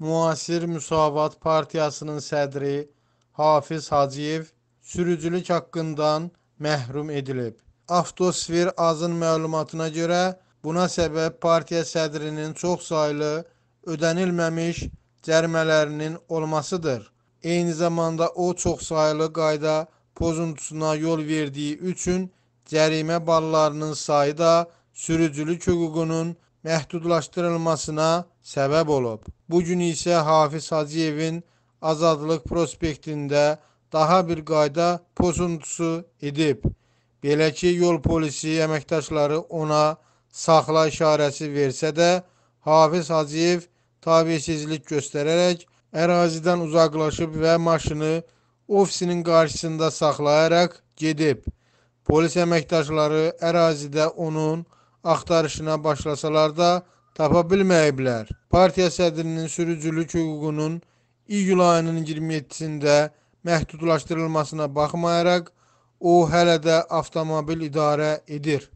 Müasir Müsavat Partiyasının sədri Hafiz Hacıyev sürücülük haqqından məhrum edilib. Avtosfer azın məlumatına görə buna səbəb partiya sədrinin çoxsaylı ödənilməmiş cərmələrinin olmasıdır. Eyni zamanda o çoxsaylı qayda pozuntusuna yol verdiyi üçün cərimə ballarının sayı da sürücülük hüququnun məhdudlaşdırılmasına səbəb olub. Bu gün isə Hafiz Hacıyevin Azadlıq prospektində daha bir qayda pozuntusu edib. Belə ki, yol polisi əməkdaşları ona saxla işarəsi versə də, Hafiz Hacıyev tabisizlik göstərərək ərazidən uzaqlaşıb və maşını ofisinin qarşısında saxlayaraq gedib. Polis əməkdaşları ərazidə onun axtarışına başlasalar da tapa bilməyiblər. Partiya sədrinin sürücülük hüququnun iyul ayının 27-sində məhdudlaşdırılmasına baxmayaraq, o hələ də avtomobil idarə edir.